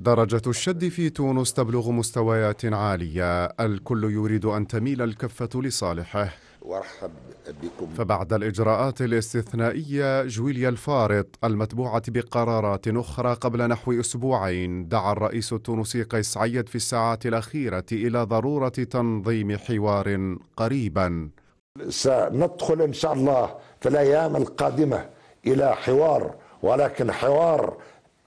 درجة الشد في تونس تبلغ مستويات عالية الكل يريد أن تميل الكفة لصالحه وارحب بكم فبعد الإجراءات الاستثنائية جويليا الفارط المتبوعة بقرارات أخرى قبل نحو أسبوعين دعا الرئيس التونسي قيس عيد في الساعات الأخيرة إلى ضرورة تنظيم حوار قريبا سندخل إن شاء الله في الأيام القادمة إلى حوار ولكن حوار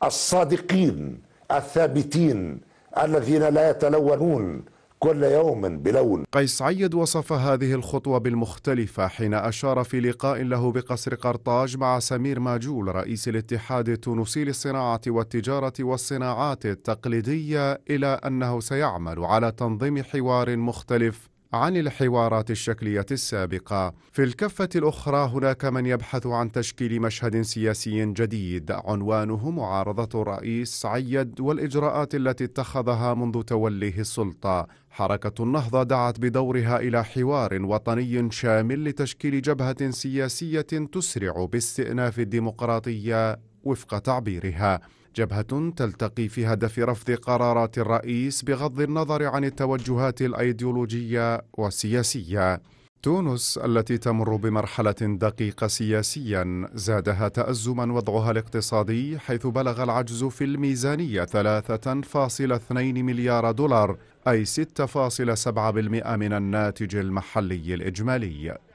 الصادقين الثابتين الذين لا يتلونون كل يوم بلون قيس سعيد وصف هذه الخطوة بالمختلفة حين أشار في لقاء له بقصر قرطاج مع سمير ماجول رئيس الاتحاد التونسي للصناعة والتجارة والصناعات التقليدية إلى أنه سيعمل على تنظيم حوار مختلف عن الحوارات الشكلية السابقة. في الكفة الأخرى هناك من يبحث عن تشكيل مشهد سياسي جديد عنوانه معارضة الرئيس سعيد والإجراءات التي اتخذها منذ توليه السلطة. حركة النهضة دعت بدورها إلى حوار وطني شامل لتشكيل جبهة سياسية تسرع باستئناف الديمقراطية وفق تعبيرها جبهة تلتقي في هدف رفض قرارات الرئيس بغض النظر عن التوجهات الأيديولوجية والسياسية. تونس التي تمر بمرحلة دقيقة سياسيا زادها تأزما وضعها الاقتصادي حيث بلغ العجز في الميزانية 3.2 مليار دولار أي 6.7% من الناتج المحلي الإجمالي